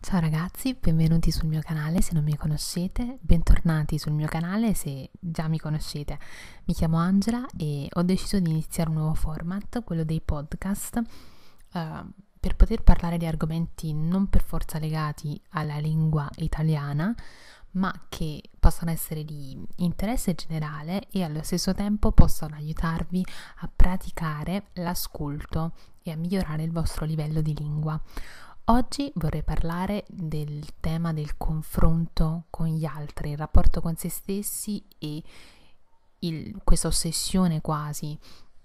Ciao ragazzi, benvenuti sul mio canale se non mi conoscete, bentornati sul mio canale se già mi conoscete. Mi chiamo Angela e ho deciso di iniziare un nuovo format, quello dei podcast, uh, per poter parlare di argomenti non per forza legati alla lingua italiana, ma che possono essere di interesse generale e allo stesso tempo possono aiutarvi a praticare l'ascolto e a migliorare il vostro livello di lingua. Oggi vorrei parlare del tema del confronto con gli altri, il rapporto con se stessi e il, questa ossessione quasi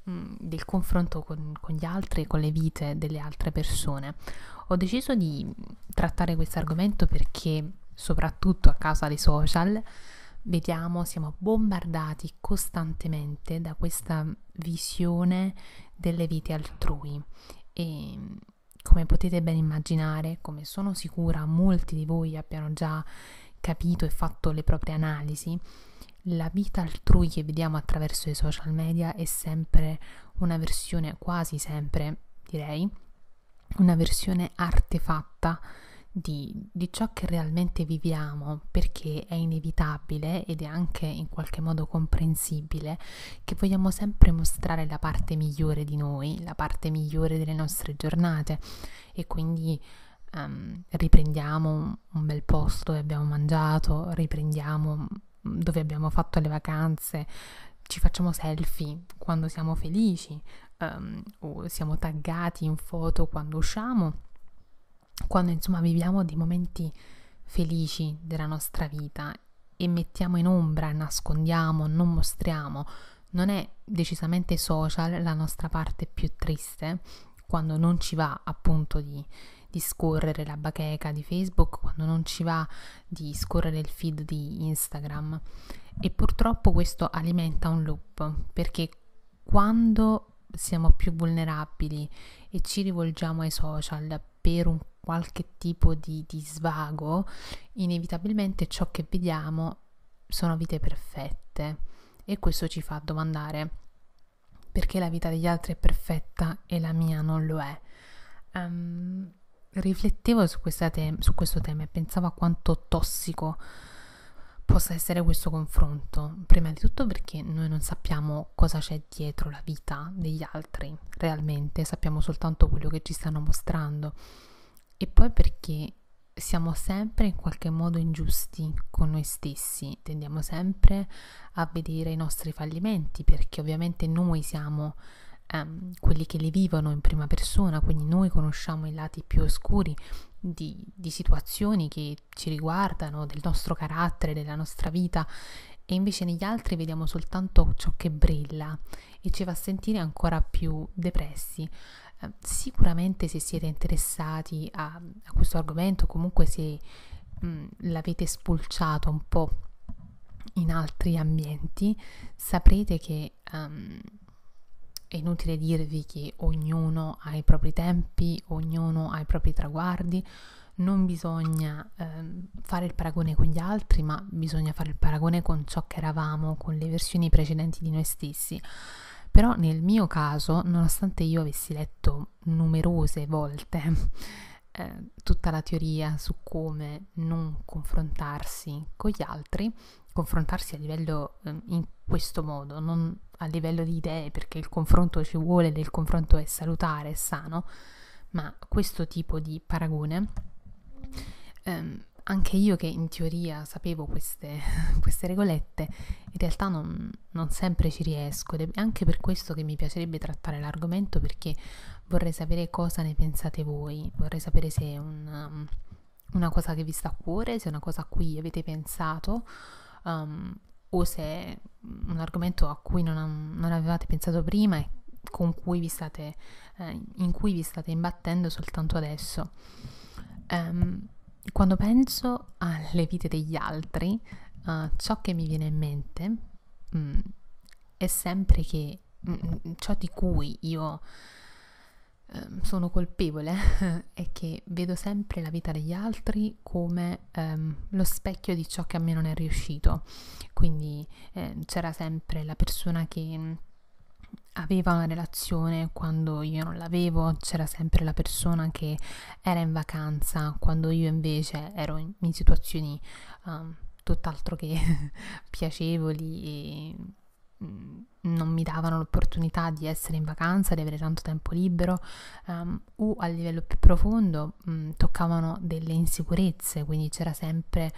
mm, del confronto con, con, gli altri, con le vite delle altre persone. Ho deciso di trattare questo argomento perché, soprattutto a causa dei social, vediamo, siamo bombardati costantemente da questa visione delle vite altrui e come potete ben immaginare, come sono sicura molti di voi abbiano già capito e fatto le proprie analisi, la vita altrui che vediamo attraverso i social media è sempre una versione, quasi sempre direi, una versione artefatta di, di, ciò che realmente viviamo, perché è inevitabile ed è anche in qualche modo comprensibile che vogliamo sempre mostrare la parte migliore di noi, la parte migliore delle nostre giornate e quindi um, riprendiamo un bel posto dove abbiamo mangiato, riprendiamo mm, dove abbiamo fatto le vacanze, ci facciamo selfie quando siamo felici um, o siamo taggati in foto quando usciamo quando insomma viviamo dei momenti felici della nostra vita e mettiamo in ombra, nascondiamo, non mostriamo, non è decisamente social la nostra parte più triste quando non ci va appunto di, di scorrere la bacheca di Facebook, quando non ci va di scorrere il feed di Instagram. E purtroppo questo alimenta un loop, perché quando siamo più vulnerabili e ci rivolgiamo ai social per un qualche tipo di, di svago, inevitabilmente ciò che vediamo sono vite perfette e questo ci fa domandare perché la vita degli altri è perfetta e la mia non lo è. Um, riflettevo su, te- su, questo tema e pensavo a quanto tossico possa essere questo confronto, prima di tutto perché noi non sappiamo cosa c'è dietro la vita degli altri realmente, sappiamo soltanto quello che ci stanno mostrando e poi perché siamo sempre in qualche modo ingiusti con noi stessi, tendiamo sempre a vedere i nostri fallimenti perché ovviamente noi siamo ehm, quelli che li vivono in prima persona, quindi noi conosciamo i lati più oscuri di, di situazioni che ci riguardano, del nostro carattere, della nostra vita e invece negli altri vediamo soltanto ciò che brilla e ci fa sentire ancora più depressi. Sicuramente se siete interessati a, a questo argomento, comunque se mh, l'avete spulciato un po' in altri ambienti, saprete che um, è inutile dirvi che ognuno ha i propri tempi, ognuno ha i propri traguardi, non bisogna eh, fare il paragone con gli altri, ma bisogna fare il paragone con ciò che eravamo, con le versioni precedenti di noi stessi però nel mio caso, nonostante io avessi letto numerose volte eh, tutta la teoria su come non confrontarsi con gli altri, confrontarsi a livello eh, in questo modo, non a livello di idee, perché il confronto ci vuole, il confronto è salutare, è sano, ma questo tipo di paragone ehm, anche io che in teoria sapevo queste, queste regolette, in realtà non, non, sempre ci riesco ed è anche per questo che mi piacerebbe trattare l'argomento perché vorrei sapere cosa ne pensate voi, vorrei sapere se è un, um, una cosa che vi sta a cuore, se è una cosa a cui avete pensato um, o se è un argomento a cui non, non avevate pensato prima e cui state, eh, in cui vi state imbattendo soltanto adesso. Um, quando penso alle vite degli altri, uh, ciò che mi viene in mente mh, mm, è sempre che mh, mm, mm, ciò di cui io uh, sono colpevole è che vedo sempre la vita degli altri come um, lo specchio di ciò che a me non è riuscito. Quindi eh, c'era sempre la persona che aveva una relazione quando io non l'avevo, c'era sempre la persona che era in vacanza quando io invece ero in, in situazioni um, tutt'altro che piacevoli e mm, non mi davano l'opportunità di essere in vacanza, di avere tanto tempo libero um, o a livello più profondo mh, mm, toccavano delle insicurezze, quindi c'era sempre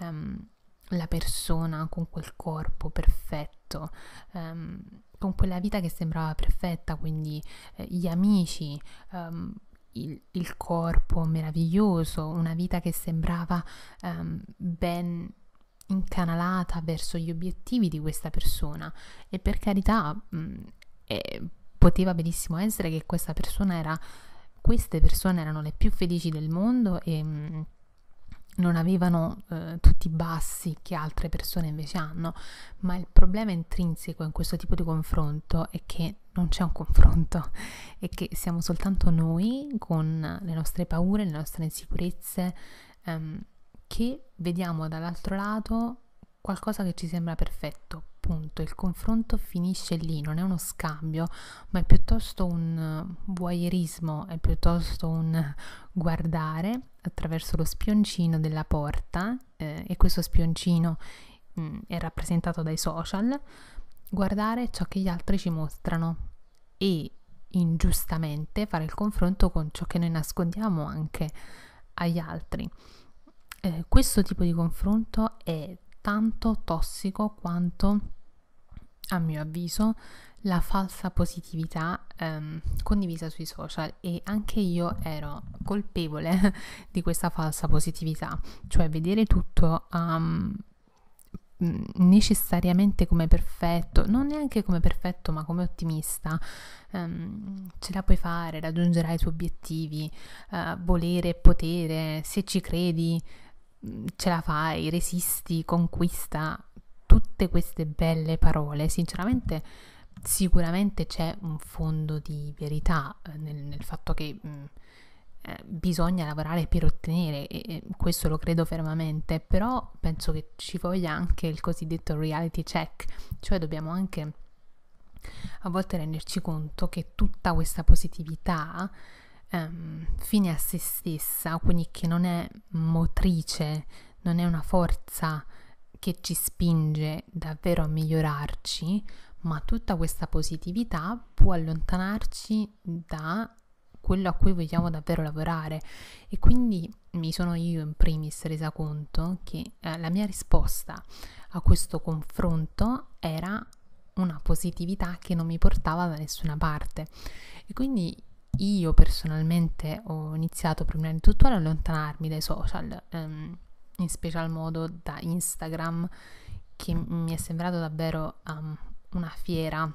um, la persona con quel corpo perfetto, ehm, con quella vita che sembrava perfetta, quindi eh, gli amici, ehm, il, il, corpo meraviglioso, una vita che sembrava ehm, ben incanalata verso gli obiettivi di questa persona e per carità mh, mm, eh, poteva benissimo essere che questa persona era queste persone erano le più felici del mondo e mh, mm, non avevano eh, tutti i bassi che altre persone invece hanno, ma il problema intrinseco in questo tipo di confronto è che non c'è un confronto, è che siamo soltanto noi con le nostre paure, le nostre insicurezze, ehm, che vediamo dall'altro lato qualcosa che ci sembra perfetto, punto. Il confronto finisce lì, non è uno scambio, ma è piuttosto un voyeurismo, è piuttosto un guardare attraverso lo spioncino della porta eh, e questo spioncino mh, mm, è rappresentato dai social, guardare ciò che gli altri ci mostrano e ingiustamente fare il confronto con ciò che noi nascondiamo anche agli altri. Eh, questo tipo di confronto è tanto tossico quanto, a mio avviso, la falsa positività ehm, condivisa sui social e anche io ero colpevole di questa falsa positività, cioè vedere tutto um, necessariamente come perfetto, non neanche come perfetto ma come ottimista, um, ce la puoi fare, raggiungerai i tuoi obiettivi, uh, volere, potere, se ci credi, ce la fai, resisti, conquista, tutte queste belle parole, sinceramente sicuramente c'è un fondo di verità eh, nel, nel fatto che mh, mm, eh, bisogna lavorare per ottenere, e, e questo lo credo fermamente, però penso che ci voglia anche il cosiddetto reality check, cioè dobbiamo anche a volte renderci conto che tutta questa positività ehm, fine a se stessa, quindi che non è motrice, non è una forza che ci spinge davvero a migliorarci, ma tutta questa positività può allontanarci da quello a cui vogliamo davvero lavorare e quindi mi sono io in primis resa conto che eh, la mia risposta a questo confronto era una positività che non mi portava da nessuna parte e quindi io personalmente ho iniziato prima di tutto ad allontanarmi dai social, ehm, in special modo da Instagram, che mi è sembrato davvero um, una fiera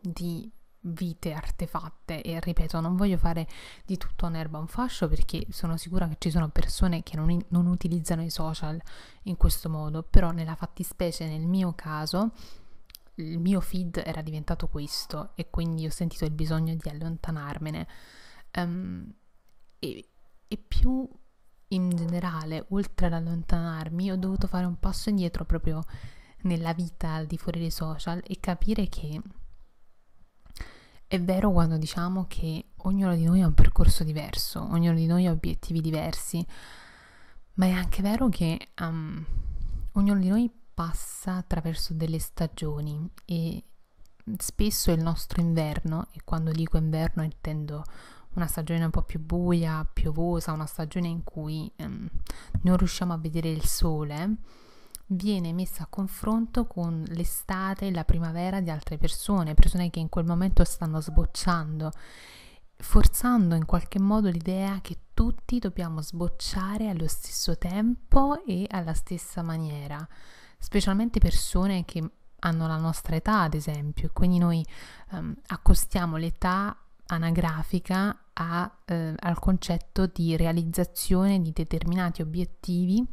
di vite artefatte e ripeto non voglio fare di tutto un'erba un fascio perché sono sicura che ci sono persone che non, non utilizzano i social in questo modo però nella fattispecie nel mio caso il mio feed era diventato questo e quindi ho sentito il bisogno di allontanarmene. Um, e, e più in generale, oltre ad allontanarmi, ho dovuto fare un passo indietro proprio nella vita al di fuori dei social e capire che è vero quando diciamo che ognuno di noi ha un percorso diverso, ognuno di noi ha obiettivi diversi, ma è anche vero che um, ognuno di noi passa attraverso delle stagioni e mm, spesso il nostro inverno, e quando dico inverno intendo una stagione un po' più buia, piovosa, una stagione in cui ehm, non riusciamo a vedere il sole, viene messa a confronto con l'estate e la primavera di altre persone, persone che in quel momento stanno sbocciando, forzando in qualche modo l'idea che tutti dobbiamo sbocciare allo stesso tempo e alla stessa maniera specialmente persone che hanno la nostra età, ad esempio, quindi noi um, accostiamo l'età anagrafica a, eh, al concetto di realizzazione di determinati obiettivi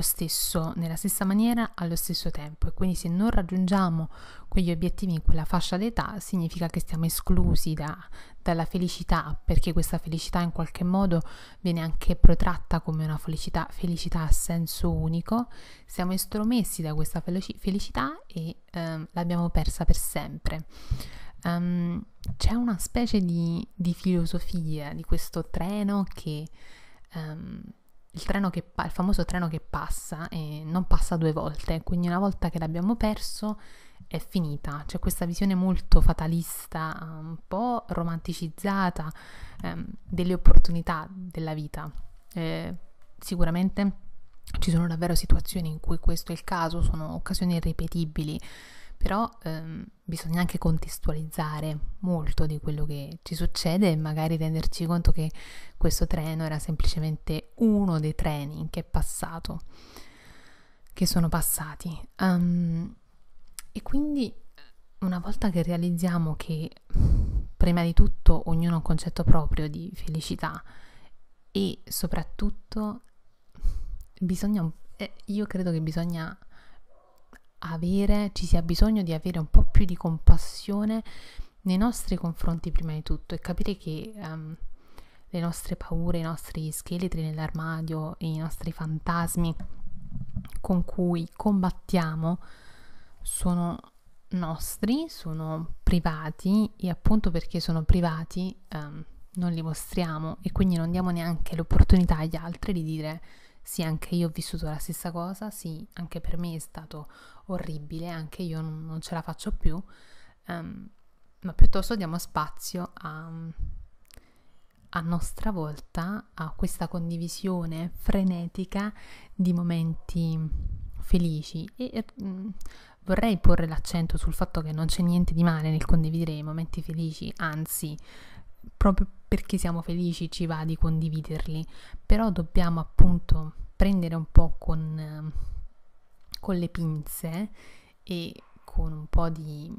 stesso, nella stessa maniera allo stesso tempo e quindi se non raggiungiamo quegli obiettivi in quella fascia d'età significa che stiamo esclusi da, dalla felicità perché questa felicità in qualche modo viene anche protratta come una felicità, felicità a senso unico, siamo estromessi da questa felicità e ehm, l'abbiamo persa per sempre. Um, c'è una specie di, di, filosofia di questo treno che... Um, il, pa- il, famoso treno che passa e non passa due volte, quindi una volta che l'abbiamo perso è finita. C'è questa visione molto fatalista, un po' romanticizzata ehm, delle opportunità della vita. Eh, sicuramente ci sono davvero situazioni in cui questo è il caso, sono occasioni irripetibili però ehm, bisogna anche contestualizzare molto di quello che ci succede e magari renderci conto che questo treno era semplicemente uno dei treni che è passato, che sono passati. Um, e quindi eh, una volta che realizziamo che prima di tutto ognuno ha un concetto proprio di felicità e soprattutto bisogna, eh, io credo che bisogna avere, ci sia bisogno di avere un po' più di compassione nei nostri confronti prima di tutto e capire che um, le nostre paure, i nostri scheletri nell'armadio, i nostri fantasmi con cui combattiamo sono nostri, sono privati e appunto perché sono privati um, non li mostriamo e quindi non diamo neanche l'opportunità agli altri di dire sì, anche io ho vissuto la stessa cosa, sì, anche per me è stato orribile, anche io non, ce la faccio più, um, ma piuttosto diamo spazio a, a nostra volta a questa condivisione frenetica di momenti felici e, e mm, vorrei porre l'accento sul fatto che non c'è niente di male nel condividere i momenti felici, anzi, proprio perché siamo felici ci va di condividerli, però dobbiamo appunto prendere un po' con, eh, con le pinze e con un po' di,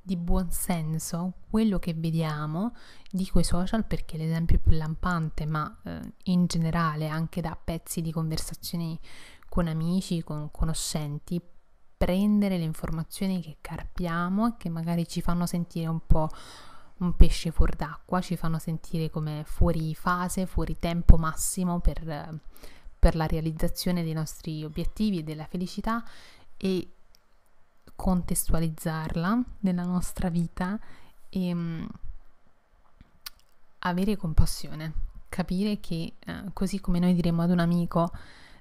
di senso quello che vediamo di quei social perché l'esempio più lampante ma eh, in generale anche da pezzi di conversazioni con amici, con conoscenti prendere le informazioni che carpiamo e che magari ci fanno sentire un po' un pesce fuor d'acqua, ci fanno sentire come fuori fase, fuori tempo massimo per, per la realizzazione dei nostri obiettivi e della felicità e contestualizzarla nella nostra vita e um, avere compassione, capire che eh, così come noi diremmo ad un amico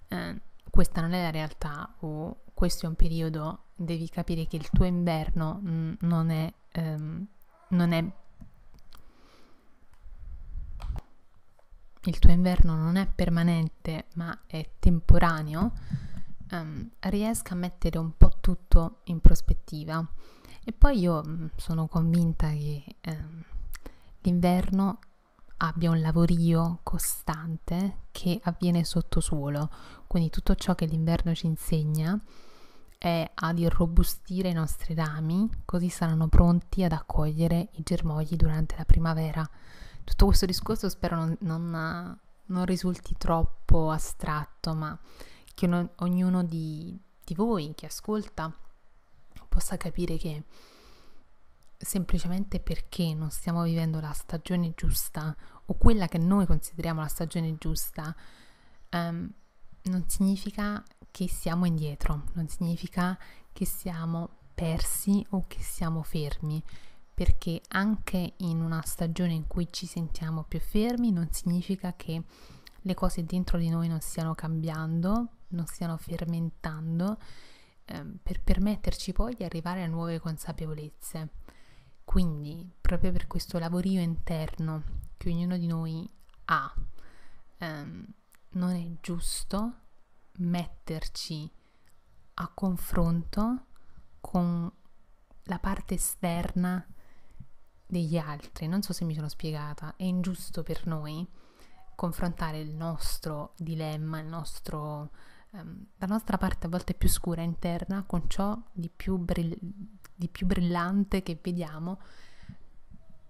eh, questa non è la realtà o questo è un periodo, devi capire che il tuo inverno mh, mm, non, è, um, non è il tuo inverno non è permanente ma è temporaneo, um, riesca a mettere un po' tutto in prospettiva. E poi io mm, sono convinta che um, l'inverno abbia un lavorio costante che avviene sottosuolo, quindi tutto ciò che l'inverno ci insegna è ad irrobustire i nostri rami, così saranno pronti ad accogliere i germogli durante la primavera tutto questo discorso spero non, non, non risulti troppo astratto, ma che non, ognuno di, di voi che ascolta possa capire che semplicemente perché non stiamo vivendo la stagione giusta o quella che noi consideriamo la stagione giusta, um, non significa che siamo indietro, non significa che siamo persi o che siamo fermi perché anche in una stagione in cui ci sentiamo più fermi non significa che le cose dentro di noi non stiano cambiando, non stiano fermentando, eh, per permetterci poi di arrivare a nuove consapevolezze. Quindi, proprio per questo lavorio interno che ognuno di noi ha, ehm, non è giusto metterci a confronto con la parte esterna degli altri, non so se mi sono spiegata, è ingiusto per noi confrontare il nostro dilemma, il nostro, ehm, la nostra parte a volte più scura interna con ciò di più, brill- di più brillante che vediamo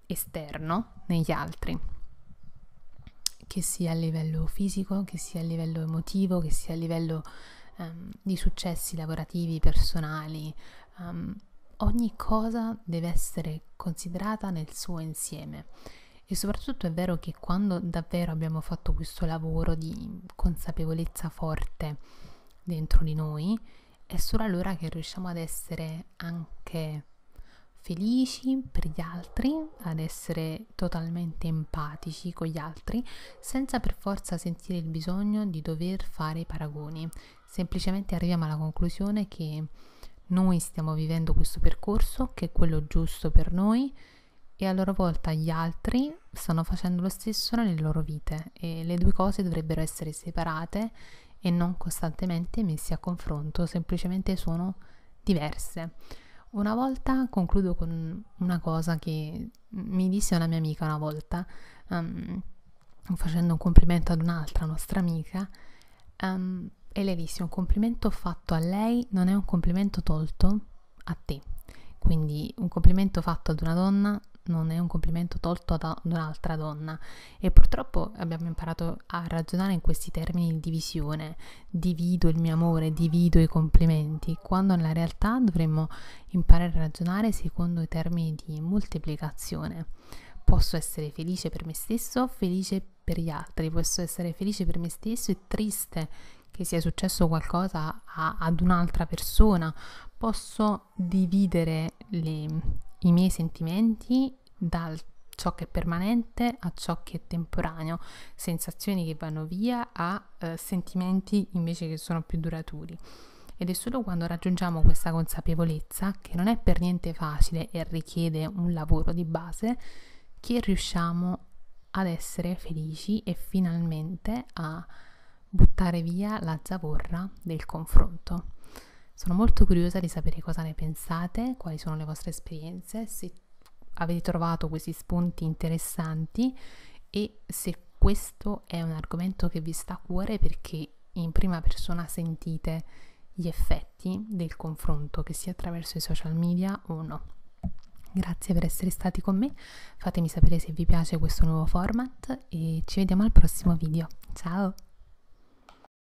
esterno negli altri, che sia a livello fisico, che sia a livello emotivo, che sia a livello ehm, di successi lavorativi, personali. Um, ogni cosa deve essere considerata nel suo insieme. E soprattutto è vero che quando davvero abbiamo fatto questo lavoro di consapevolezza forte dentro di noi, è solo allora che riusciamo ad essere anche felici per gli altri, ad essere totalmente empatici con gli altri, senza per forza sentire il bisogno di dover fare i paragoni. Semplicemente arriviamo alla conclusione che noi stiamo vivendo questo percorso che è quello giusto per noi e a loro volta gli altri stanno facendo lo stesso nelle loro vite e le due cose dovrebbero essere separate e non costantemente messe a confronto, semplicemente sono diverse. Una volta concludo con una cosa che mi disse una mia amica una volta, um, facendo un complimento ad un'altra nostra amica, um, lei disse un complimento fatto a lei non è un complimento tolto a te. Quindi un complimento fatto ad una donna non è un complimento tolto ad un'altra donna e purtroppo abbiamo imparato a ragionare in questi termini di divisione, divido il mio amore, divido i complimenti, quando nella realtà dovremmo imparare a ragionare secondo i termini di moltiplicazione. Posso essere felice per me stesso, felice per gli altri, posso essere felice per me stesso e triste che sia successo qualcosa a, ad un'altra persona, posso dividere le, i miei sentimenti dal ciò che è permanente a ciò che è temporaneo, sensazioni che vanno via a eh, sentimenti invece che sono più duraturi. Ed è solo quando raggiungiamo questa consapevolezza, che non è per niente facile e richiede un lavoro di base, che riusciamo ad essere felici e finalmente a buttare via la zavorra del confronto. Sono molto curiosa di sapere cosa ne pensate, quali sono le vostre esperienze, se avete trovato questi spunti interessanti e se questo è un argomento che vi sta a cuore perché in prima persona sentite gli effetti del confronto, che sia attraverso i social media o no. Grazie per essere stati con me, fatemi sapere se vi piace questo nuovo format e ci vediamo al prossimo video. Ciao!